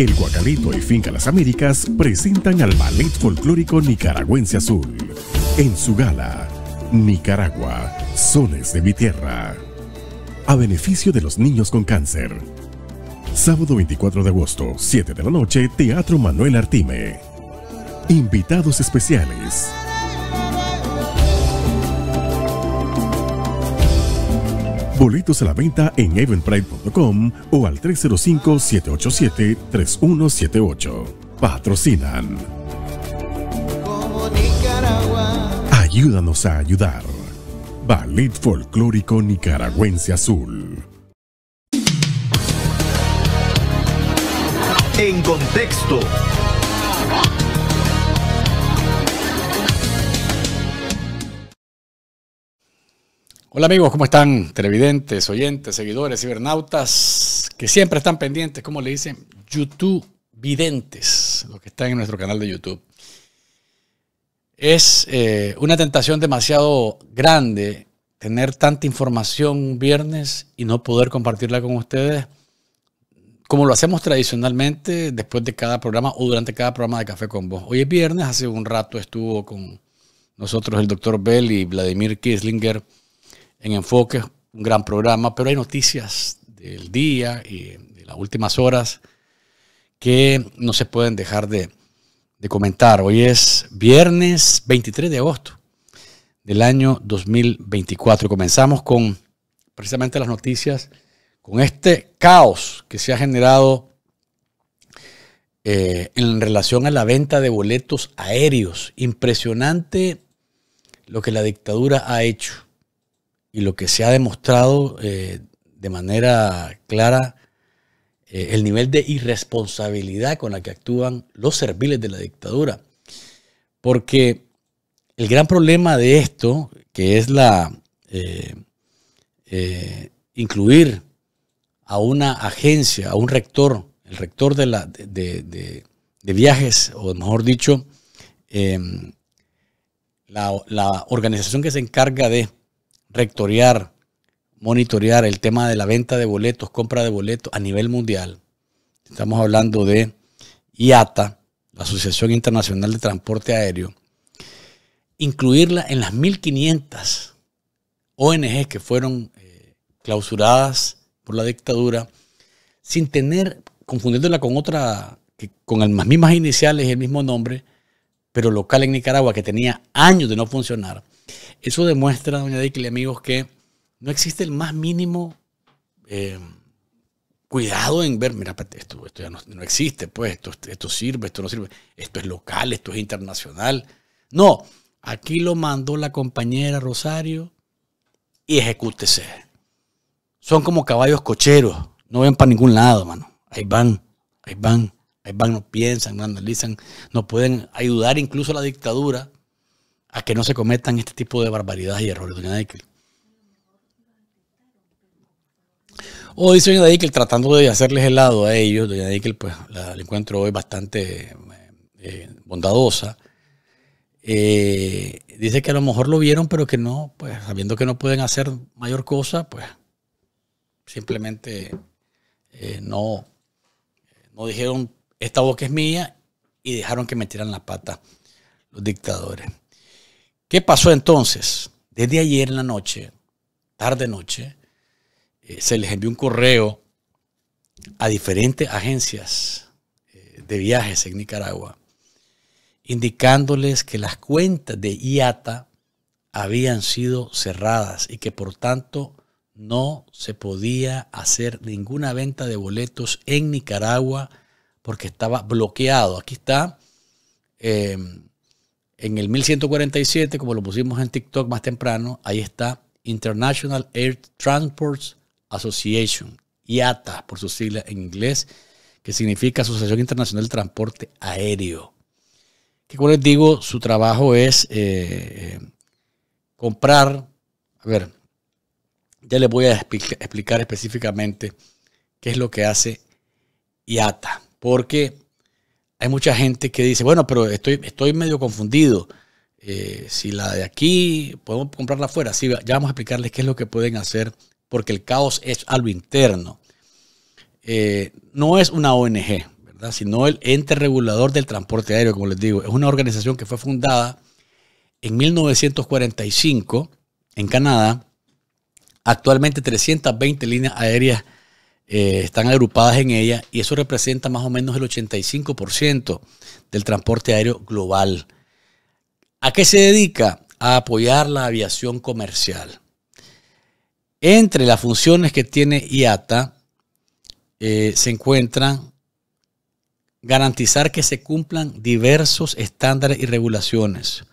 El Guacalito y Finca Las Américas presentan al Ballet Folclórico Nicaragüense Azul en su gala Nicaragua, Sones de mi Tierra, a beneficio de los niños con cáncer. Sábado 24 de agosto, 7 de la noche, Teatro Manuel Artime. Invitados especiales. Boletos a la venta en evenpride.com o al 305-787-3178. Patrocinan. Ayúdanos a ayudar. Valid Folclórico Nicaragüense Azul. En contexto Hola amigos, ¿cómo están? Televidentes, oyentes, seguidores, cibernautas, que siempre están pendientes, como le dicen, YouTube videntes, los que están en nuestro canal de YouTube. Es eh, una tentación demasiado grande tener tanta información viernes y no poder compartirla con ustedes, como lo hacemos tradicionalmente después de cada programa o durante cada programa de Café con Vos. Hoy es viernes, hace un rato estuvo con nosotros el doctor Bell y Vladimir Kislinger en Enfoque, un gran programa, pero hay noticias del día y de las últimas horas que no se pueden dejar de, comentar. Hoy es viernes 23 de agosto del año 2024. Comenzamos con precisamente las noticias, con este caos que se ha generado eh, en relación a la venta de boletos aéreos. Impresionante lo que la dictadura ha hecho y lo que se ha demostrado eh, de manera clara, eh, el nivel de irresponsabilidad con la que actúan los serviles de la dictadura. Porque el gran problema de esto, que es la eh, incluir a una agencia, a un rector, el rector de, la, de, viajes, o mejor dicho, em, la organización que se encarga de rectoriar, monitorear el tema de la venta de boletos, compra de boletos a nivel mundial. Estamos hablando de IATA, la Asociación Internacional de Transporte Aéreo, incluirla en las 1.500 ONG que fueron eh, clausuradas por la dictadura, sin tener, confundiéndola con otra, que, con las mismas iniciales y el mismo nombre, pero local en Nicaragua, que tenía años de no funcionar eso demuestra, doña Dickel y amigos, que no existe el más mínimo eh, cuidado en ver, mira, esto, esto ya no, existe, pues esto, sirve, esto no sirve, esto es local, esto es internacional. No, aquí lo mandó la compañera Rosario y ejecútese. Son como caballos cocheros, no ven para ningún lado, mano. Ahí van, ahí van, ahí van, no piensan, no analizan, no pueden ayudar incluso a la dictadura a que no se cometan este tipo de barbaridades y errores, doña Daikel. hoy dice doña Daikel, tratando de hacerles helado a ellos, doña Daikel, pues la, encuentro hoy bastante eh, eh, bondadosa. Eh, dice que a lo mejor lo vieron, pero que no, pues sabiendo que no pueden hacer mayor cosa, pues simplemente no, no dijeron, esta boca es mía, y dejaron que metieran la pata los dictadores. ¿Qué pasó entonces? Desde ayer en la noche, tarde noche, eh, se les envió un correo a diferentes agencias eh, de viajes en Nicaragua, indicándoles que las cuentas de IATA habían sido cerradas y que por tanto no se podía hacer ninguna venta de boletos en Nicaragua porque estaba bloqueado. Aquí está eh, en el 1147, como lo pusimos en TikTok más temprano, ahí está International Air Transport Association, IATA por su sigla en inglés, que significa Asociación Internacional de Transporte Aéreo. Que como les digo, su trabajo es eh, eh, comprar, a ver, ya les voy a explicar específicamente qué es lo que hace IATA, porque hay mucha gente que dice, bueno, pero estoy, estoy medio confundido. Eh, si la de aquí podemos comprarla afuera, sí, ya vamos a explicarles qué es lo que pueden hacer, porque el caos es algo interno. Eh, no es una ONG, ¿verdad? sino el ente regulador del transporte aéreo, como les digo. Es una organización que fue fundada en 1945 en Canadá. Actualmente 320 líneas aéreas eh, están agrupadas en ella y eso representa más o menos el 85% del transporte aéreo global. ¿A qué se dedica? A apoyar la aviación comercial. Entre las funciones que tiene IATA eh, se encuentran garantizar que se cumplan diversos estándares y regulaciones.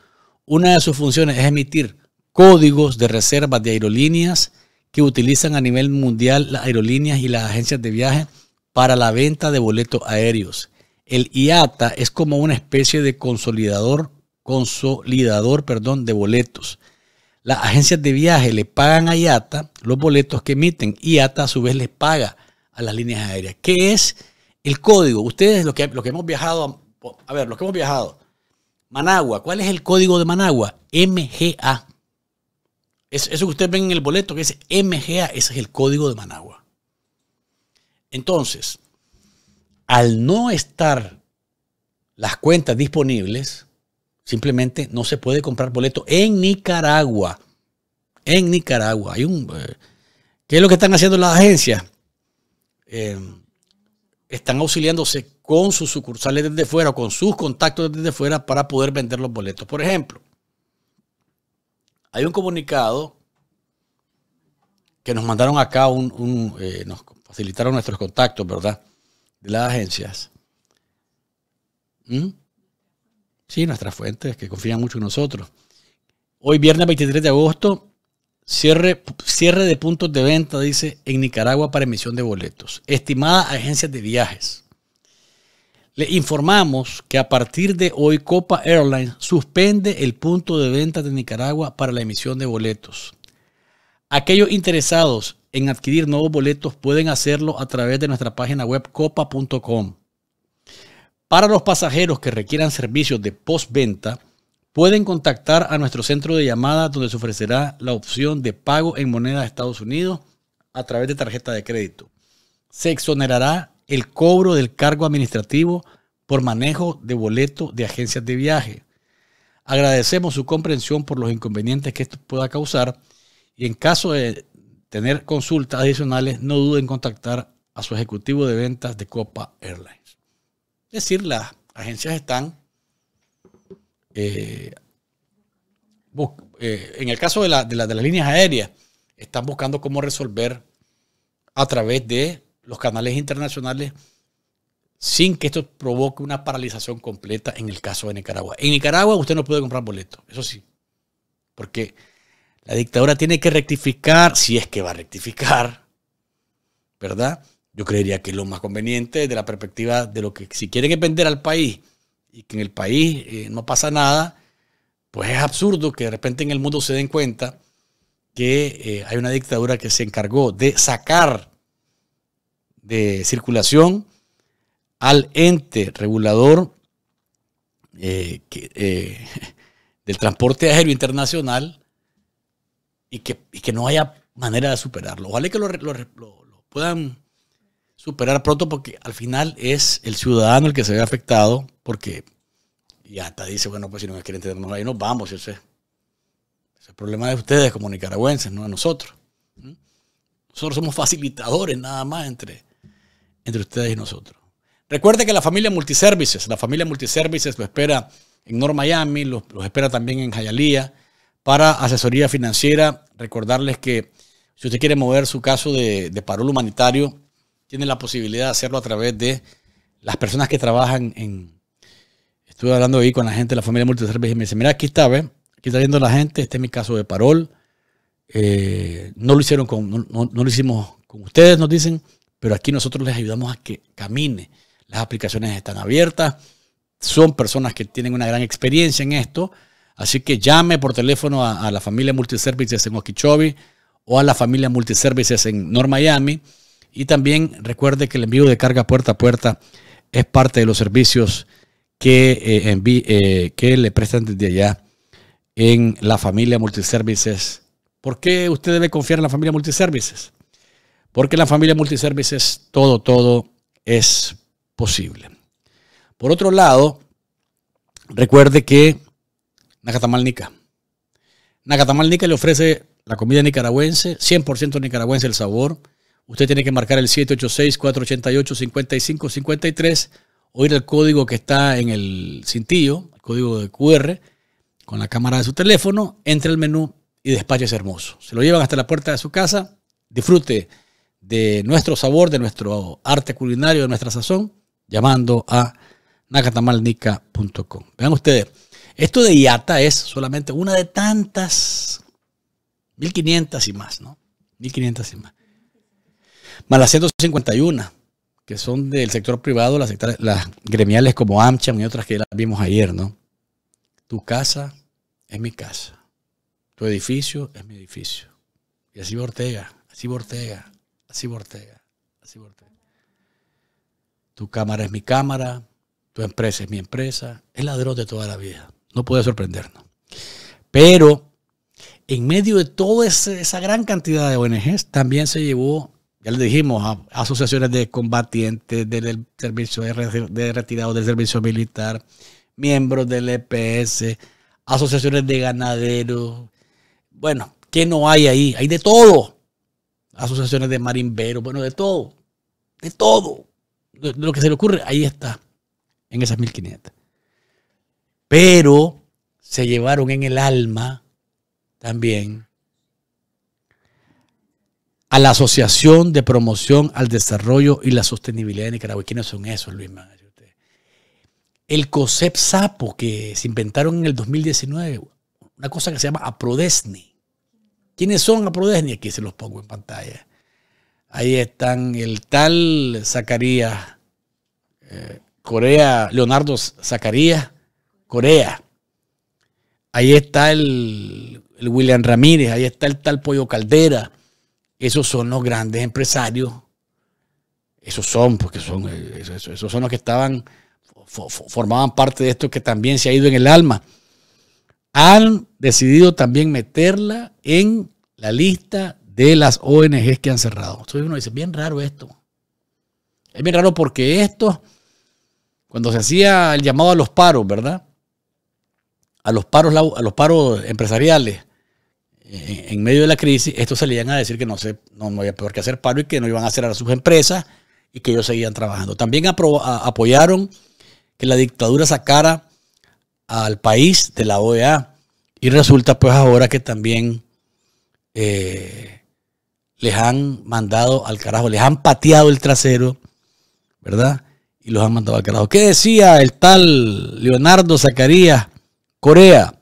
Una de sus funciones es emitir códigos de reservas de aerolíneas que utilizan a nivel mundial las aerolíneas y las agencias de viaje para la venta de boletos aéreos. El IATA es como una especie de consolidador, consolidador perdón, de boletos. Las agencias de viaje le pagan a IATA los boletos que emiten. IATA a su vez les paga a las líneas aéreas. ¿Qué es el código? Ustedes, los que, que hemos viajado, a, a ver, los que hemos viajado, Managua, ¿cuál es el código de Managua? MGA. Es, eso que usted ve en el boleto que es MGA, ese es el código de Managua. Entonces, al no estar las cuentas disponibles, simplemente no se puede comprar boleto en Nicaragua. En Nicaragua. Hay un, eh, ¿Qué es lo que están haciendo las agencias? Eh, están auxiliándose con sus sucursales desde fuera o con sus contactos desde fuera para poder vender los boletos. Por ejemplo, hay un comunicado que nos mandaron acá, un eh, nos facilitaron nuestros contactos, ¿verdad? De las agencias. ¿Mm? Sí, nuestras fuentes que confían mucho en nosotros. Hoy, viernes 23 de agosto, cierre, cierre de puntos de venta, dice, en Nicaragua para emisión de boletos. Estimada agencias de viajes. Le informamos que a partir de hoy Copa Airlines suspende el punto de venta de Nicaragua para la emisión de boletos. Aquellos interesados en adquirir nuevos boletos pueden hacerlo a través de nuestra página web copa.com. Para los pasajeros que requieran servicios de postventa, pueden contactar a nuestro centro de llamada donde se ofrecerá la opción de pago en moneda de Estados Unidos a través de tarjeta de crédito. Se exonerará el cobro del cargo administrativo por manejo de boleto de agencias de viaje. Agradecemos su comprensión por los inconvenientes que esto pueda causar y en caso de tener consultas adicionales, no duden en contactar a su ejecutivo de ventas de Copa Airlines. Es decir, las agencias están, eh, eh, en el caso de, de las líneas aéreas, están buscando cómo resolver a través de los canales internacionales sin que esto provoque una paralización completa en el caso de Nicaragua. En Nicaragua usted no puede comprar boletos, eso sí, porque la dictadura tiene que rectificar, si es que va a rectificar, ¿verdad? Yo creería que lo más conveniente de la perspectiva de lo que si quieren vender al país y que en el país eh, no pasa nada, pues es absurdo que de repente en el mundo se den cuenta que eh, hay una dictadura que se encargó de sacar de circulación al ente regulador eh, eh, del transporte aéreo internacional y que, que, no haya manera de superarlo. Ojalá que lo, puedan superar pronto porque al final es el ciudadano el que se ve afectado porque ya hasta dice, bueno, pues si no quieren tenernos ahí, nos vamos, ese sé el problema de ustedes como nicaragüenses, no de nosotros. ¿Mm? Nosotros somos facilitadores nada más entre entre ustedes y nosotros. Recuerde que la familia Multiservices, la familia Multiservices lo espera en North Miami, los, espera también en Hialeah para asesoría financiera. Recordarles que si usted quiere mover su caso de, parol humanitario, tiene la posibilidad de hacerlo a través de las personas que trabajan en... Estuve hablando ahí con la gente de la familia Multiservices y me dice, mira, aquí está, ¿ves? Aquí está viendo la gente, este es mi caso de parol. Eh, no lo hicieron con, no lo hicimos con ustedes, nos dicen, pero aquí nosotros les ayudamos a que camine. Las aplicaciones están abiertas, son personas que tienen una gran experiencia en esto, así que llame por teléfono a, la familia Multiservices en Okeechobee o a la familia Multiservices en North Miami. Y también recuerde que el envío de carga puerta a puerta es parte de los servicios que, eh, eh, que le prestan desde allá en la familia Multiservices. ¿Por qué usted debe confiar en la familia Multiservices? Porque la familia multiservices todo, todo es posible. Por otro lado, recuerde que Nacatamalnica. Nacatamalnica le ofrece la comida nicaragüense, 100% nicaragüense el sabor. Usted tiene que marcar el 786-488-5553 o ir al código que está en el cintillo, el código de QR, con la cámara de su teléfono, entre el menú y es hermoso. Se lo llevan hasta la puerta de su casa. Disfrute de nuestro sabor, de nuestro arte culinario, de nuestra sazón, llamando a nacatamalnica.com. Vean ustedes, esto de IATA es solamente una de tantas, 1500 y más, ¿no? 1500 y más. Más las 151 que son del sector privado, las, gremiales como AmCham y otras que las vimos ayer, ¿no? Tu casa es mi casa. Tu edificio es mi edificio. Y así Ortega, así Ortega, Así Ortega. Así Tu cámara es mi cámara, tu empresa es mi empresa. Es ladrón de toda la vida. No puede sorprendernos. Pero en medio de toda esa gran cantidad de ONGs, también se llevó, ya le dijimos, a asociaciones de combatientes del servicio de retirados del servicio militar, miembros del EPS, asociaciones de ganaderos. Bueno, ¿qué no hay ahí? Hay de todo asociaciones de marimberos, bueno, de todo, de todo. De lo que se le ocurre, ahí está, en esas 1500. Pero se llevaron en el alma también a la Asociación de Promoción al Desarrollo y la Sostenibilidad de Nicaragua. ¿Quiénes son esos, Luis Manuel? El COSEP Sapo que se inventaron en el 2019, una cosa que se llama Aprodesni ¿Quiénes son Prodesni? Aquí se los pongo en pantalla. Ahí están el tal Zacarías, eh, Corea, Leonardo Zacarías, Corea. Ahí está el, William Ramírez, ahí está el tal Pollo Caldera. Esos son los grandes empresarios esos son, porque son, eh, esos son los que estaban, formaban parte de esto que también se ha ido en el alma han decidido también meterla en la lista de las ONGs que han cerrado. Entonces uno dice, bien raro esto. Es bien raro porque esto, cuando se hacía el llamado a los paros, ¿verdad? A los paros, a los paros empresariales eh, en, medio de la crisis, estos salían a decir que no, no, había peor que hacer paro y que no iban a cerrar sus empresas y que ellos seguían trabajando. También apoyaron que la dictadura sacara al país de la OEA. Y resulta pues ahora que también eh, les han mandado al carajo, les han pateado el trasero, ¿verdad? Y los han mandado al carajo. ¿Qué decía el tal Leonardo Zacarías Corea?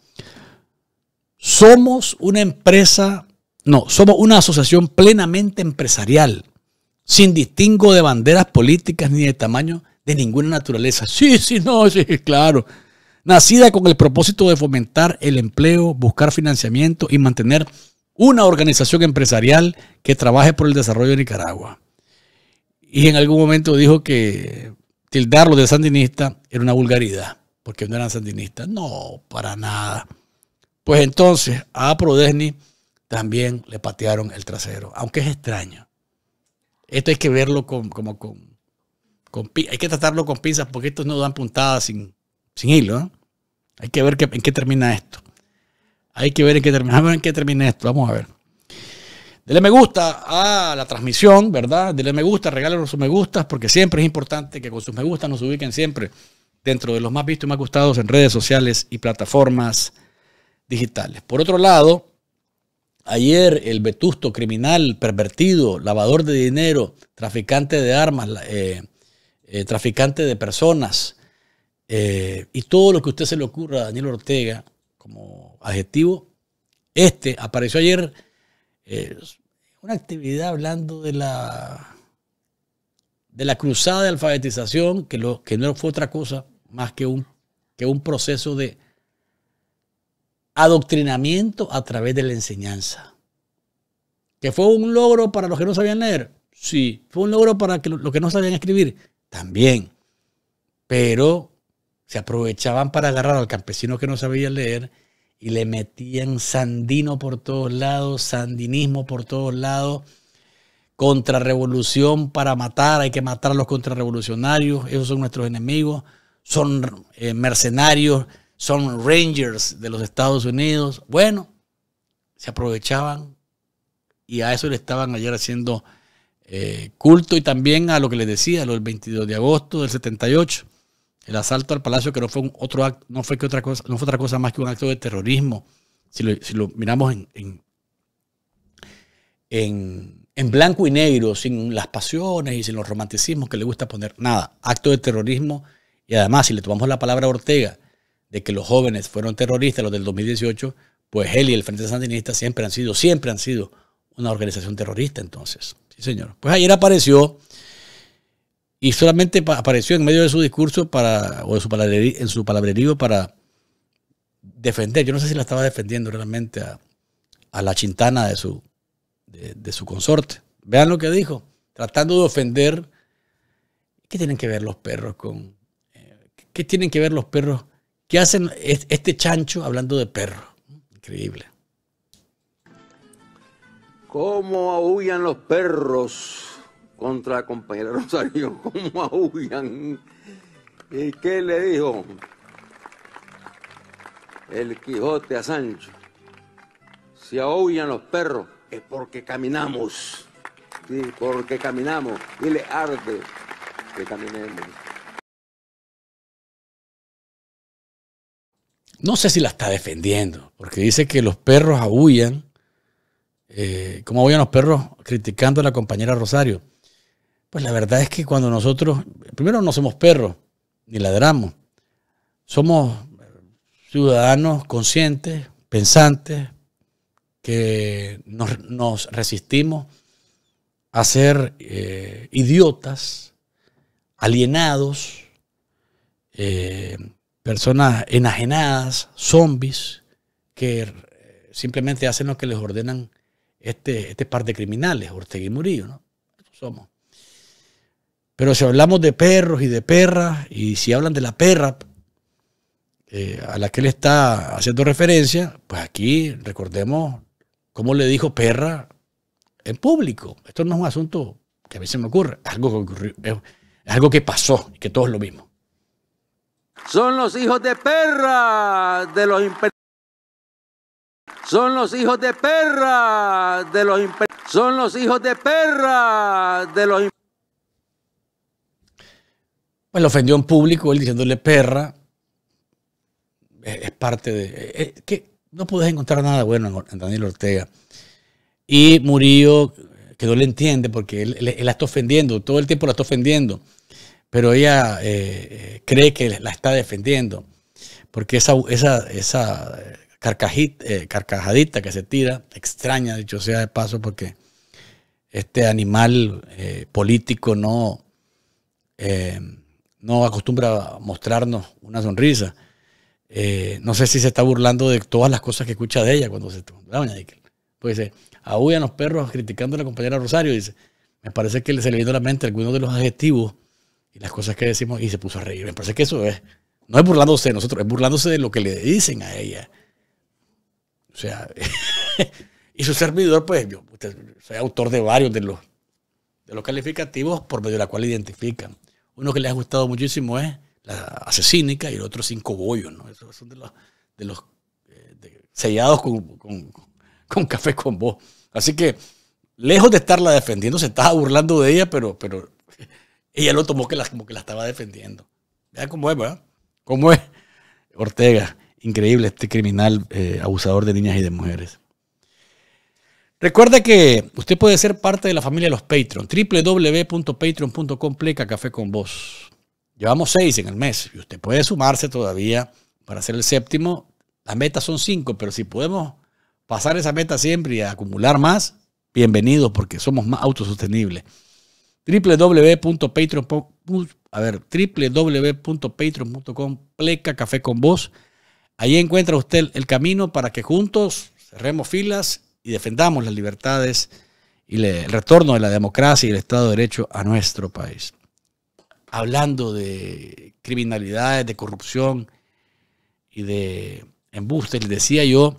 Somos una empresa, no, somos una asociación plenamente empresarial, sin distingo de banderas políticas ni de tamaño de ninguna naturaleza. Sí, sí, no, sí, claro nacida con el propósito de fomentar el empleo, buscar financiamiento y mantener una organización empresarial que trabaje por el desarrollo de Nicaragua. Y en algún momento dijo que tildarlo de sandinista era una vulgaridad, porque no eran sandinistas. No, para nada. Pues entonces a Prodesni también le patearon el trasero, aunque es extraño. Esto hay que verlo con, como con, hay que tratarlo con pinzas porque estos no dan puntadas sin, sin hilo. ¿no? Hay que ver en qué termina esto. Hay que ver en qué termina, en qué termina esto. Vamos a ver. Dele me gusta a la transmisión, ¿verdad? Dele me gusta, regálenos sus me gustas, porque siempre es importante que con sus me gustas nos ubiquen siempre dentro de los más vistos y más gustados en redes sociales y plataformas digitales. Por otro lado, ayer el vetusto criminal, pervertido, lavador de dinero, traficante de armas, eh, eh, traficante de personas, eh, y todo lo que usted se le ocurra a Daniel Ortega como adjetivo, este apareció ayer eh, una actividad hablando de la, de la cruzada de alfabetización, que, lo, que no fue otra cosa más que un, un proceso de adoctrinamiento a través de la enseñanza. ¿Que fue un logro para los que no sabían leer? Sí. ¿Fue un logro para que los que no sabían escribir? También. Pero se aprovechaban para agarrar al campesino que no sabía leer y le metían sandino por todos lados, sandinismo por todos lados, contrarrevolución para matar, hay que matar a los contrarrevolucionarios, esos son nuestros enemigos, son eh, mercenarios, son rangers de los Estados Unidos. Bueno, se aprovechaban y a eso le estaban ayer haciendo eh, culto y también a lo que les decía, lo 22 de agosto del 78 el asalto al palacio que no fue otro acto, no fue que otra cosa, no fue otra cosa más que un acto de terrorismo. Si lo, si lo miramos en, en, en, en, blanco y negro, sin las pasiones y sin los romanticismos que le gusta poner, nada, acto de terrorismo. Y además, si le tomamos la palabra a Ortega de que los jóvenes fueron terroristas, los del 2018, pues él y el Frente Sandinista siempre han sido, siempre han sido una organización terrorista entonces. Sí, señor. Pues ayer apareció y solamente apareció en medio de su discurso para, o de su palabrería, en su palabrerío para defender. Yo no sé si la estaba defendiendo realmente a, la chintana de su, de, su consorte. Vean lo que dijo, tratando de ofender. ¿Qué tienen que ver los perros con... Eh, ¿Qué tienen que ver los perros? ¿Qué hacen este chancho hablando de perros? Increíble. ¿Cómo aullan los perros? contra la compañera Rosario como aullan. ¿Y qué le dijo el Quijote a Sancho? Si aullan los perros es porque caminamos, porque caminamos y le arde que caminemos. No sé si la está defendiendo, porque dice que los perros aullan, eh, cómo como los perros criticando a la compañera Rosario. Pues la verdad es que cuando nosotros, primero no somos perros, ni ladramos, somos ciudadanos conscientes, pensantes, que nos, resistimos a ser eh, idiotas, alienados, eh, personas enajenadas, zombies, que eh, simplemente hacen lo que les ordenan este, este par de criminales, Ortega y Murillo, ¿no? Somos. Pero si hablamos de perros y de perras, y si hablan de la perra eh, a la que él está haciendo referencia, pues aquí recordemos cómo le dijo perra en público. Esto no es un asunto que a veces me ocurre, es algo que algo que pasó que todo es lo mismo. Son los hijos de perra de los imperios. Son los hijos de perra de los Son los hijos de perra de los pues lo ofendió en público, él diciéndole perra. Es, parte de... Eh, eh, que no puedes encontrar nada bueno en, Daniel Ortega. Y Murillo, que no le entiende porque él, la está ofendiendo, todo el tiempo la está ofendiendo. Pero ella eh, cree que la está defendiendo. Porque esa, esa, esa carcajita, carcajadita que se tira, extraña, dicho sea de paso, porque este animal político no no acostumbra mostrarnos una sonrisa. Eh, no sé si se está burlando de todas las cosas que escucha de ella cuando se la doña ah, Pues dice, aúllan los perros criticando a la compañera Rosario. Dice, me parece que se le vino a la mente algunos de los adjetivos y las cosas que decimos y se puso a reír. Me parece que eso es, no es burlándose de nosotros, es burlándose de lo que le dicen a ella. O sea, y su servidor, pues yo soy autor de varios de los, de los calificativos por medio de la cual identifican uno que le ha gustado muchísimo es La Asesínica y el otro Cinco Bollos, ¿no? Esos son de los, de los eh, sellados con, café con vos. Así que, lejos de estarla defendiendo, se estaba burlando de ella, pero, pero ella lo tomó como que la estaba defendiendo. Vea cómo es, ¿verdad? ¿Cómo es? Ortega, increíble este criminal eh, abusador de niñas y de mujeres. Recuerda que usted puede ser parte de la familia de los Patreon. www.patreon.com pleca café con vos. Llevamos seis en el mes y usted puede sumarse todavía para ser el séptimo. Las metas son cinco, pero si podemos pasar esa meta siempre y acumular más, bienvenidos porque somos más autosostenibles. www.patreon.com a www.patreon.com pleca café con vos. Ahí encuentra usted el camino para que juntos cerremos filas y defendamos las libertades y el retorno de la democracia y el Estado de Derecho a nuestro país. Hablando de criminalidades, de corrupción y de embustes, les decía yo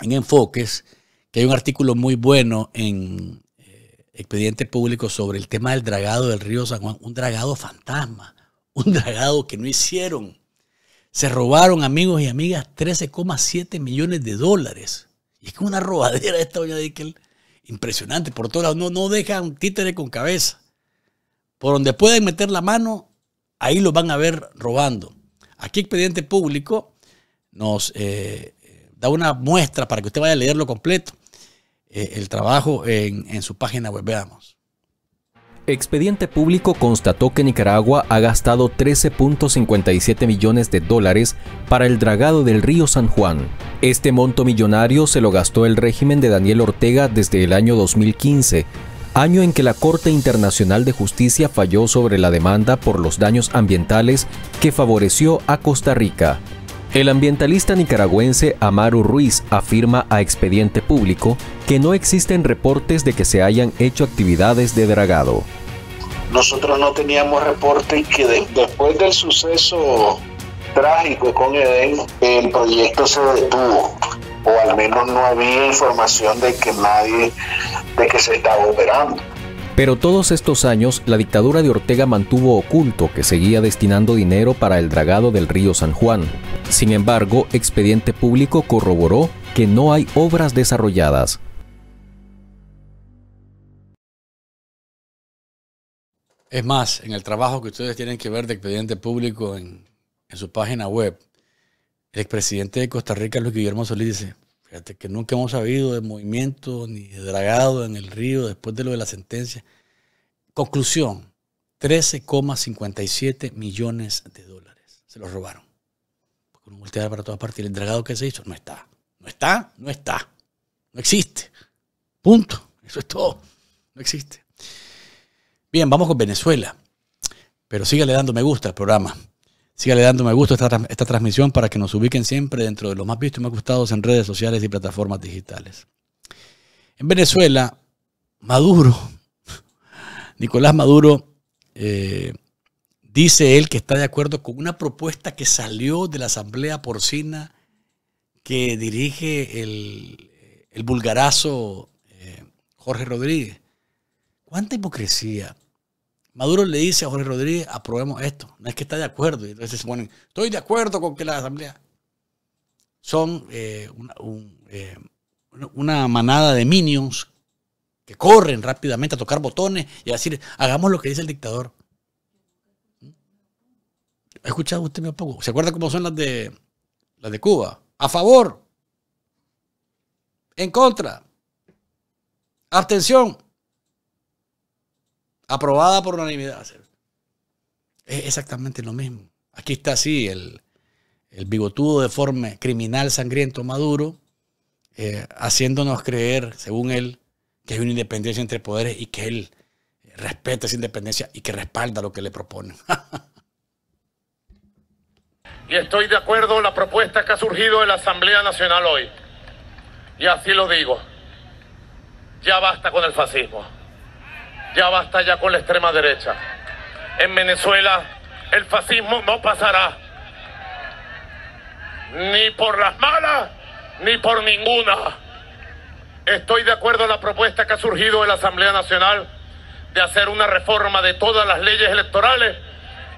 en Enfoques que hay un artículo muy bueno en eh, Expediente Público sobre el tema del dragado del río San Juan, un dragado fantasma, un dragado que no hicieron. Se robaron, amigos y amigas, 13,7 millones de dólares es como una robadera esta doña Dickel. Impresionante, por todos lados. No, no deja un títere con cabeza. Por donde pueden meter la mano, ahí lo van a ver robando. Aquí Expediente Público nos eh, eh, da una muestra para que usted vaya a leerlo completo, eh, el trabajo en, en su página web. Veamos. Expediente Público constató que Nicaragua ha gastado 13.57 millones de dólares para el dragado del río San Juan. Este monto millonario se lo gastó el régimen de Daniel Ortega desde el año 2015, año en que la Corte Internacional de Justicia falló sobre la demanda por los daños ambientales que favoreció a Costa Rica. El ambientalista nicaragüense Amaru Ruiz afirma a Expediente Público que no existen reportes de que se hayan hecho actividades de dragado. Nosotros no teníamos reporte que después del suceso trágico con Eden el proyecto se detuvo, o al menos no había información de que nadie, de que se estaba operando. Pero todos estos años, la dictadura de Ortega mantuvo oculto que seguía destinando dinero para el dragado del río San Juan. Sin embargo, Expediente Público corroboró que no hay obras desarrolladas. Es más, en el trabajo que ustedes tienen que ver de Expediente Público en, su página web, el expresidente de Costa Rica, Luis Guillermo Solís, dice, Fíjate que nunca hemos sabido de movimiento ni de dragado en el río después de lo de la sentencia. Conclusión, 13,57 millones de dólares. Se los robaron. Con un volteado para todas partes. el dragado que se hizo no está. No está, no está. No existe. Punto. Eso es todo. No existe. Bien, vamos con Venezuela. Pero sígale dando me gusta al programa le dando me gusta esta, esta transmisión para que nos ubiquen siempre dentro de los más vistos y más gustados en redes sociales y plataformas digitales. En Venezuela, Maduro, Nicolás Maduro, eh, dice él que está de acuerdo con una propuesta que salió de la Asamblea Porcina que dirige el, vulgarazo eh, Jorge Rodríguez. ¿Cuánta hipocresía? Maduro le dice a Jorge Rodríguez, aprobemos esto. No es que está de acuerdo. Entonces se ponen, estoy de acuerdo con que la asamblea. Son eh, eh, una, manada de minions que corren rápidamente a tocar botones y a decir, hagamos lo que dice el dictador. ¿Mm? ¿Ha escuchado usted mi poco? ¿Se acuerda cómo son las de, las de Cuba? A favor. En contra. Abstención aprobada por unanimidad. Es exactamente lo mismo. Aquí está así el, el bigotudo deforme, criminal, sangriento, maduro, eh, haciéndonos creer, según él, que hay una independencia entre poderes y que él respeta esa independencia y que respalda lo que le proponen. y estoy de acuerdo con la propuesta que ha surgido de la Asamblea Nacional hoy. Y así lo digo. Ya basta con el fascismo. Ya basta ya con la extrema derecha. En Venezuela el fascismo no pasará. Ni por las malas, ni por ninguna. Estoy de acuerdo a la propuesta que ha surgido de la Asamblea Nacional de hacer una reforma de todas las leyes electorales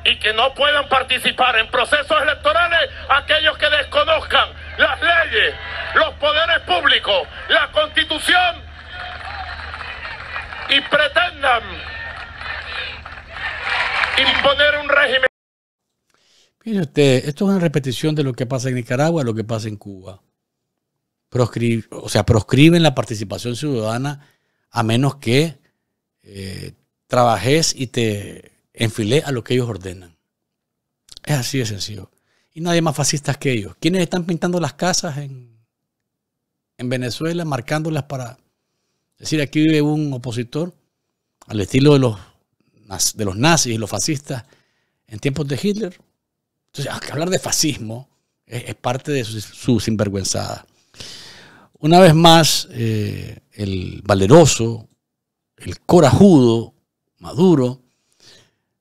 y que no puedan participar en procesos electorales aquellos que desconozcan las leyes, los poderes públicos, la constitución y pretendan imponer un régimen. Mire usted, esto es una repetición de lo que pasa en Nicaragua, lo que pasa en Cuba. o sea, proscriben la participación ciudadana a menos que eh, trabajes y te enfiles a lo que ellos ordenan. Es así de sencillo. Y nadie más fascistas que ellos. ¿Quiénes están pintando las casas en, en Venezuela, marcándolas para es decir, aquí vive un opositor al estilo de los, de los nazis y los fascistas en tiempos de Hitler. Entonces, ah, hablar de fascismo es, parte de su, su, sinvergüenzada. Una vez más, eh, el valeroso, el corajudo, Maduro,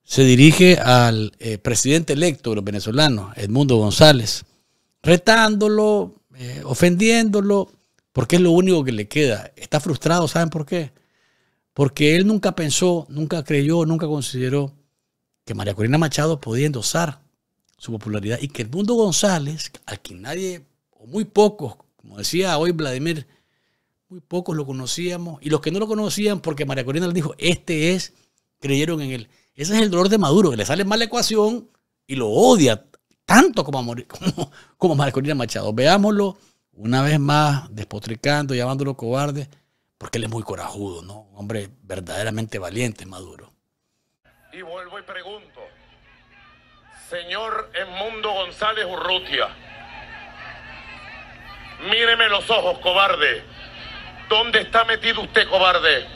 se dirige al eh, presidente electo de los venezolanos, Edmundo González, retándolo, eh, ofendiéndolo, porque es lo único que le queda. Está frustrado, ¿saben por qué? Porque él nunca pensó, nunca creyó, nunca consideró que María Corina Machado podía endosar su popularidad y que el mundo González, al que nadie, o muy pocos, como decía hoy Vladimir, muy pocos lo conocíamos y los que no lo conocían porque María Corina le dijo, este es, creyeron en él. Ese es el dolor de Maduro, que le sale mal la ecuación y lo odia tanto como, como, como María Corina Machado. Veámoslo una vez más despotricando, llamándolo cobarde, porque él es muy corajudo, ¿no? Un hombre verdaderamente valiente, Maduro. Y vuelvo y pregunto, señor Edmundo González Urrutia, míreme los ojos, cobarde. ¿Dónde está metido usted, cobarde?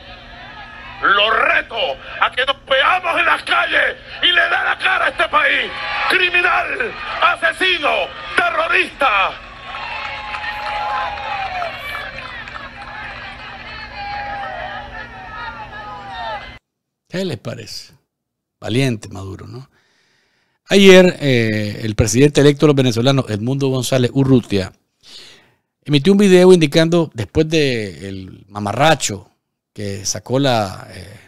Lo reto a que nos veamos en las calles y le da la cara a este país. Criminal, asesino, terrorista. ¿Qué les parece? Valiente Maduro, ¿no? Ayer eh, el presidente electo de los venezolanos, Edmundo González Urrutia, emitió un video indicando, después del mamarracho que sacó la, eh,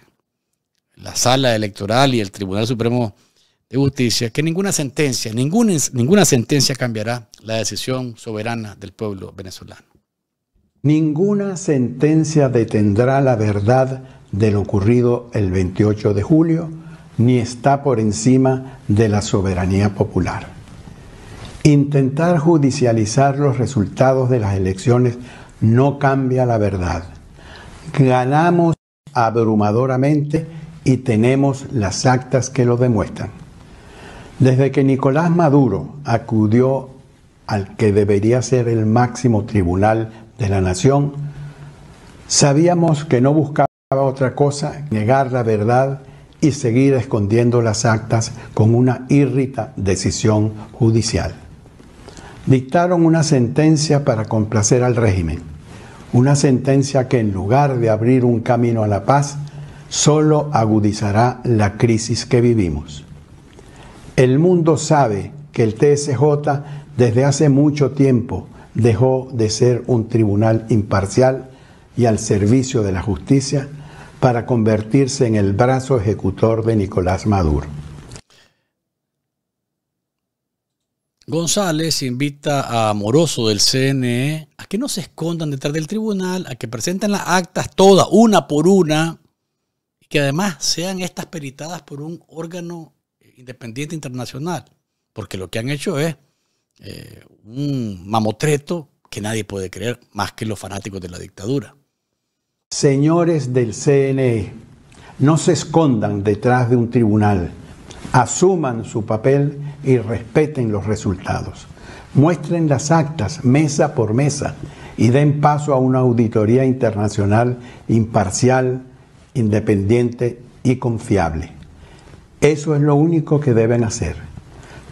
la sala electoral y el Tribunal Supremo de justicia que ninguna sentencia, ninguna, ninguna sentencia cambiará la decisión soberana del pueblo venezolano. Ninguna sentencia detendrá la verdad de lo ocurrido el 28 de julio, ni está por encima de la soberanía popular. Intentar judicializar los resultados de las elecciones no cambia la verdad. Ganamos abrumadoramente y tenemos las actas que lo demuestran. Desde que Nicolás Maduro acudió al que debería ser el máximo tribunal de la nación, sabíamos que no buscaba otra cosa que negar la verdad y seguir escondiendo las actas con una irrita decisión judicial. Dictaron una sentencia para complacer al régimen, una sentencia que en lugar de abrir un camino a la paz, solo agudizará la crisis que vivimos. El mundo sabe que el TSJ desde hace mucho tiempo dejó de ser un tribunal imparcial y al servicio de la justicia para convertirse en el brazo ejecutor de Nicolás Maduro. González invita a Moroso del CNE a que no se escondan detrás del tribunal, a que presenten las actas todas, una por una, y que además sean estas peritadas por un órgano Independiente Internacional, porque lo que han hecho es eh, un mamotreto que nadie puede creer, más que los fanáticos de la dictadura. Señores del CNE, no se escondan detrás de un tribunal, asuman su papel y respeten los resultados. Muestren las actas mesa por mesa y den paso a una auditoría internacional imparcial, independiente y confiable. Eso es lo único que deben hacer.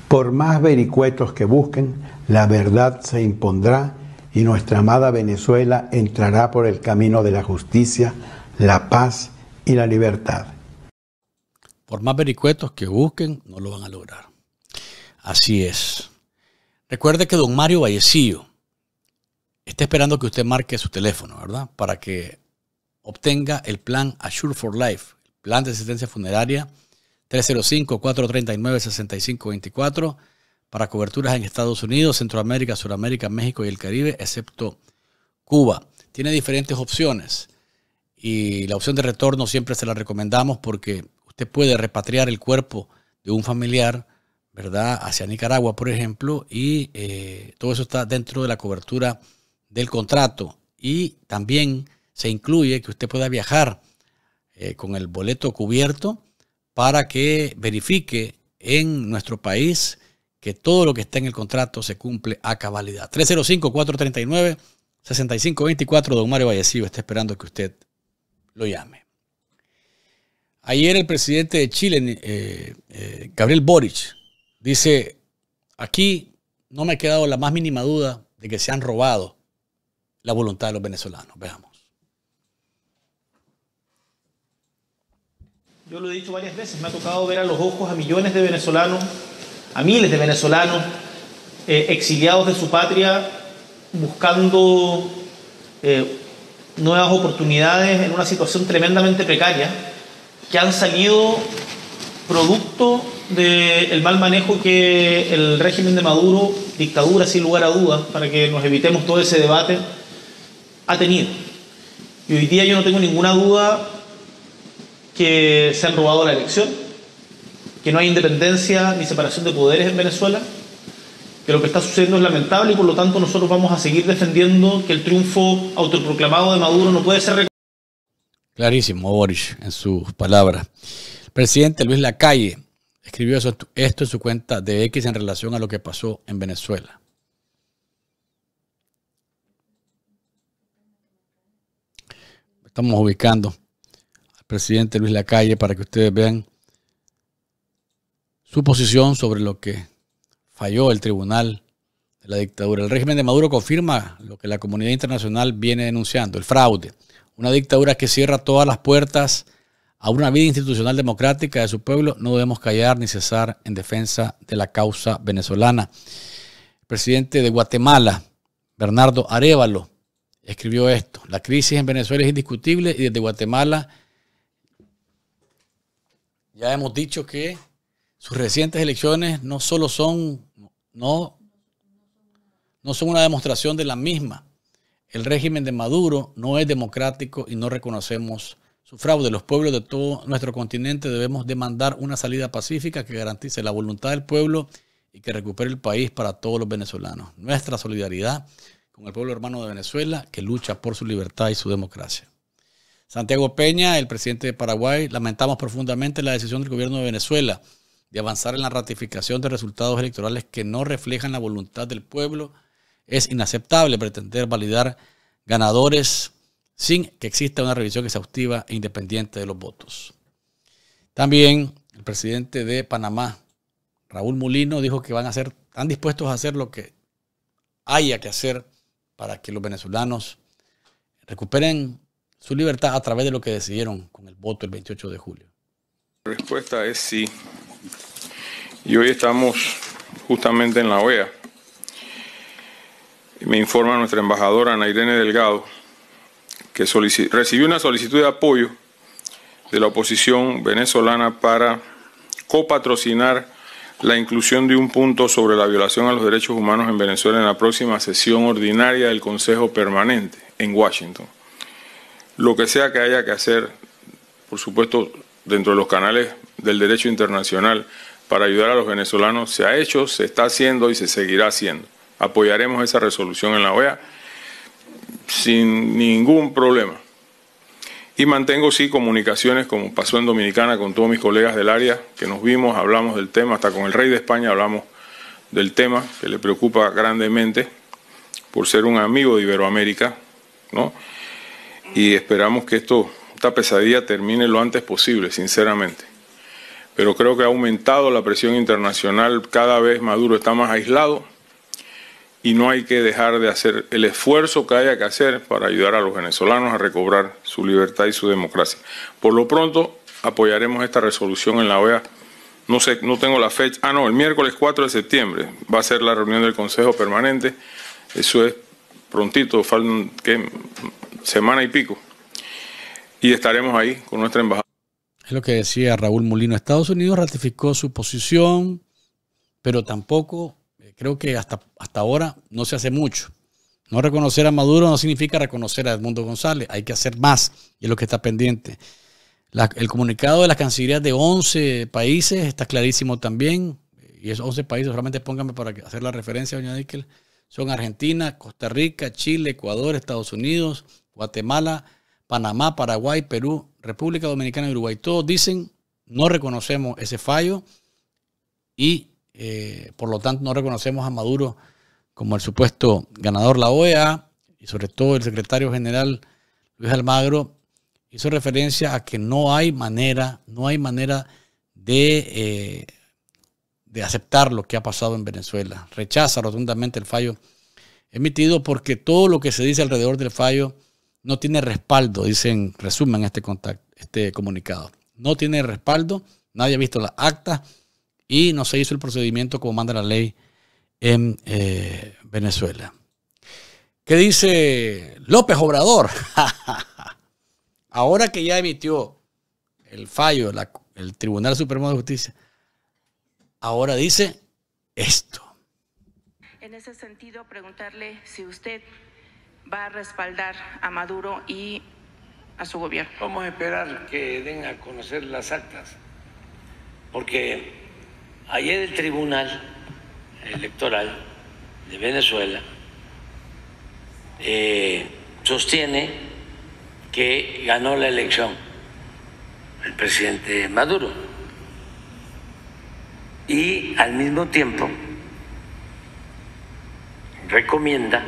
Por más vericuetos que busquen, la verdad se impondrá y nuestra amada Venezuela entrará por el camino de la justicia, la paz y la libertad. Por más vericuetos que busquen, no lo van a lograr. Así es. Recuerde que don Mario Vallecillo está esperando que usted marque su teléfono, ¿verdad? Para que obtenga el plan Assure for Life, el plan de asistencia funeraria 305-439-6524 para coberturas en Estados Unidos, Centroamérica, Sudamérica, México y el Caribe, excepto Cuba. Tiene diferentes opciones y la opción de retorno siempre se la recomendamos porque usted puede repatriar el cuerpo de un familiar, ¿verdad? Hacia Nicaragua, por ejemplo, y eh, todo eso está dentro de la cobertura del contrato. Y también se incluye que usted pueda viajar eh, con el boleto cubierto para que verifique en nuestro país que todo lo que está en el contrato se cumple a cabalidad. 305-439-6524, don Mario Vallecillo está esperando que usted lo llame. Ayer el presidente de Chile, eh, eh, Gabriel Boric, dice, aquí no me ha quedado la más mínima duda de que se han robado la voluntad de los venezolanos. Veamos. Yo lo he dicho varias veces, me ha tocado ver a los ojos a millones de venezolanos, a miles de venezolanos eh, exiliados de su patria, buscando eh, nuevas oportunidades en una situación tremendamente precaria, que han salido producto del mal manejo que el régimen de Maduro, dictadura sin lugar a dudas, para que nos evitemos todo ese debate, ha tenido. Y hoy día yo no tengo ninguna duda que se han robado la elección, que no hay independencia ni separación de poderes en Venezuela, que lo que está sucediendo es lamentable y por lo tanto nosotros vamos a seguir defendiendo que el triunfo autoproclamado de Maduro no puede ser Clarísimo, Boris, en sus palabras. presidente Luis Lacalle escribió esto en su cuenta de X en relación a lo que pasó en Venezuela. Estamos ubicando presidente Luis Lacalle, para que ustedes vean su posición sobre lo que falló el tribunal de la dictadura. El régimen de Maduro confirma lo que la comunidad internacional viene denunciando, el fraude. Una dictadura que cierra todas las puertas a una vida institucional democrática de su pueblo. No debemos callar ni cesar en defensa de la causa venezolana. El presidente de Guatemala, Bernardo Arevalo, escribió esto. La crisis en Venezuela es indiscutible y desde Guatemala ya hemos dicho que sus recientes elecciones no solo son, no, no son una demostración de la misma. El régimen de Maduro no es democrático y no reconocemos su fraude. Los pueblos de todo nuestro continente debemos demandar una salida pacífica que garantice la voluntad del pueblo y que recupere el país para todos los venezolanos. Nuestra solidaridad con el pueblo hermano de Venezuela que lucha por su libertad y su democracia. Santiago Peña, el presidente de Paraguay, lamentamos profundamente la decisión del gobierno de Venezuela de avanzar en la ratificación de resultados electorales que no reflejan la voluntad del pueblo. Es inaceptable pretender validar ganadores sin que exista una revisión exhaustiva e independiente de los votos. También el presidente de Panamá, Raúl Mulino, dijo que van a ser tan dispuestos a hacer lo que haya que hacer para que los venezolanos recuperen su libertad a través de lo que decidieron con el voto el 28 de julio? La respuesta es sí. Y hoy estamos justamente en la OEA. Me informa nuestra embajadora Ana Irene Delgado que recibió una solicitud de apoyo de la oposición venezolana para copatrocinar la inclusión de un punto sobre la violación a los derechos humanos en Venezuela en la próxima sesión ordinaria del Consejo Permanente en Washington. Lo que sea que haya que hacer, por supuesto, dentro de los canales del derecho internacional para ayudar a los venezolanos, se ha hecho, se está haciendo y se seguirá haciendo. Apoyaremos esa resolución en la OEA sin ningún problema. Y mantengo sí comunicaciones, como pasó en Dominicana, con todos mis colegas del área, que nos vimos, hablamos del tema, hasta con el rey de España hablamos del tema, que le preocupa grandemente, por ser un amigo de Iberoamérica, ¿no? y esperamos que esto, esta pesadilla termine lo antes posible, sinceramente. Pero creo que ha aumentado la presión internacional, cada vez Maduro está más aislado y no hay que dejar de hacer el esfuerzo que haya que hacer para ayudar a los venezolanos a recobrar su libertad y su democracia. Por lo pronto, apoyaremos esta resolución en la OEA. No, sé, no tengo la fecha. Ah, no, el miércoles 4 de septiembre va a ser la reunión del Consejo Permanente. Eso es prontito, faltan que semana y pico. Y estaremos ahí con nuestra embajada. Es lo que decía Raúl Molino. Estados Unidos ratificó su posición, pero tampoco, eh, creo que hasta, hasta ahora no se hace mucho. No reconocer a Maduro no significa reconocer a Edmundo González. Hay que hacer más y es lo que está pendiente. el comunicado de las cancillerías de 11 países está clarísimo también. Y esos 11 países, solamente pónganme para hacer la referencia, doña Díquel, son Argentina, Costa Rica, Chile, Ecuador, Estados Unidos, Guatemala, Panamá, Paraguay, Perú, República Dominicana y Uruguay. Todos dicen, no reconocemos ese fallo y eh, por lo tanto no reconocemos a Maduro como el supuesto ganador. La OEA y sobre todo el secretario general Luis Almagro hizo referencia a que no hay manera, no hay manera de, eh, de aceptar lo que ha pasado en Venezuela. Rechaza rotundamente el fallo emitido porque todo lo que se dice alrededor del fallo no tiene respaldo, dicen, resumen este, contacto, este comunicado. No tiene respaldo, nadie ha visto las actas y no se hizo el procedimiento como manda la ley en eh, Venezuela. ¿Qué dice López Obrador? Ahora que ya emitió el fallo el Tribunal Supremo de Justicia, ahora dice esto. En ese sentido, preguntarle si usted va a respaldar a Maduro y a su gobierno. Vamos a esperar que den a conocer las actas, porque ayer el Tribunal Electoral de Venezuela eh, sostiene que ganó la elección el presidente Maduro y al mismo tiempo recomienda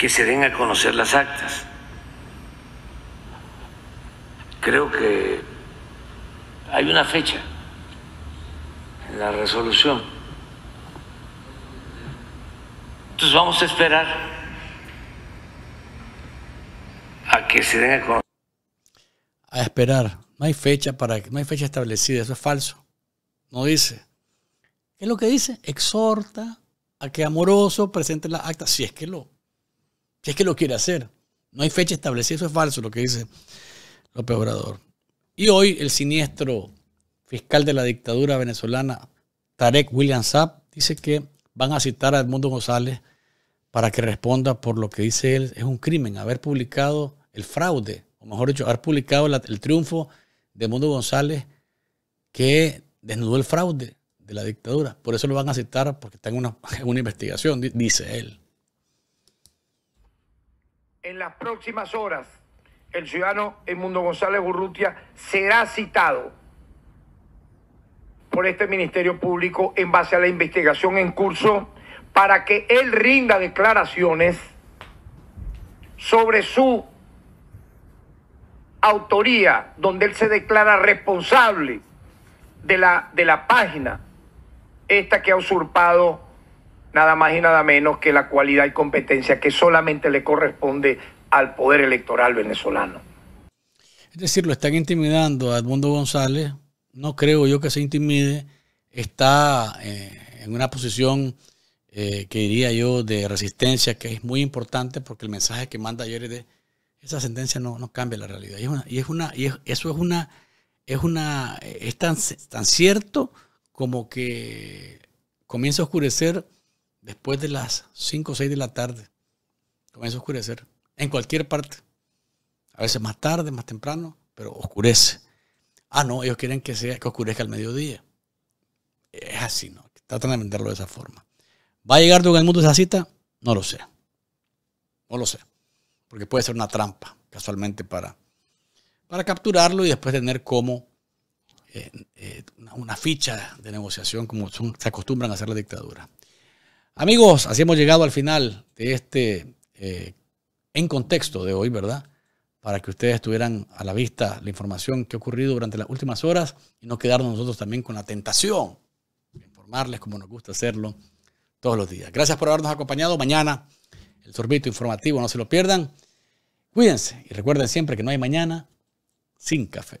que se den a conocer las actas. Creo que hay una fecha en la resolución. Entonces vamos a esperar a que se den a conocer. A esperar. No hay fecha para no hay fecha establecida, eso es falso. No dice. ¿Qué es lo que dice? Exhorta a que amoroso presente las actas, si es que lo si es que lo quiere hacer. No hay fecha establecida, eso es falso lo que dice López Obrador. Y hoy el siniestro fiscal de la dictadura venezolana, Tarek William Saab, dice que van a citar a Edmundo González para que responda por lo que dice él es un crimen, haber publicado el fraude, o mejor dicho, haber publicado el triunfo de Edmundo González que desnudó el fraude de la dictadura. Por eso lo van a citar porque está en una investigación, dice él. En las próximas horas, el ciudadano Edmundo González Urrutia será citado por este Ministerio Público en base a la investigación en curso para que él rinda declaraciones sobre su autoría, donde él se declara responsable de la, de la página esta que ha usurpado nada más y nada menos que la cualidad y competencia que solamente le corresponde al poder electoral venezolano. Es decir, lo están intimidando a Edmundo González, no creo yo que se intimide, está eh, en una posición eh, que diría yo de resistencia que es muy importante porque el mensaje que manda ayer es de esa sentencia no, cambia la realidad. Y, es una, y, eso es una, es una, es tan, tan cierto como que comienza a oscurecer después de las 5 o 6 de la tarde, comienza a oscurecer. En cualquier parte. A veces más tarde, más temprano, pero oscurece. Ah, no, ellos quieren que, sea, que oscurezca al mediodía. Es así, ¿no? Tratan de venderlo de esa forma. ¿Va a llegar el Mundo esa cita? No lo sé. No lo sé. Porque puede ser una trampa, casualmente, para, para capturarlo y después tener como eh, eh, una, ficha de negociación, como se acostumbran a hacer la dictadura. Amigos, así hemos llegado al final de este eh, en contexto de hoy, ¿verdad? Para que ustedes tuvieran a la vista la información que ha ocurrido durante las últimas horas y no quedarnos nosotros también con la tentación de informarles como nos gusta hacerlo todos los días. Gracias por habernos acompañado. Mañana el sorbito informativo, no se lo pierdan. Cuídense y recuerden siempre que no hay mañana sin café.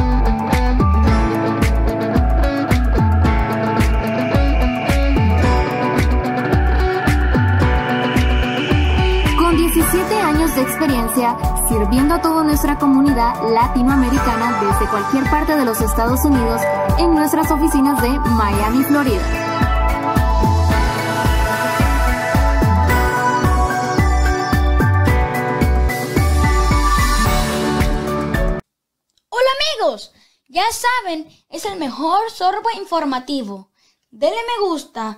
Siete años de experiencia sirviendo a toda nuestra comunidad latinoamericana desde cualquier parte de los Estados Unidos en nuestras oficinas de Miami, Florida. ¡Hola amigos! Ya saben, es el mejor sorbo informativo. ¡Denle me gusta,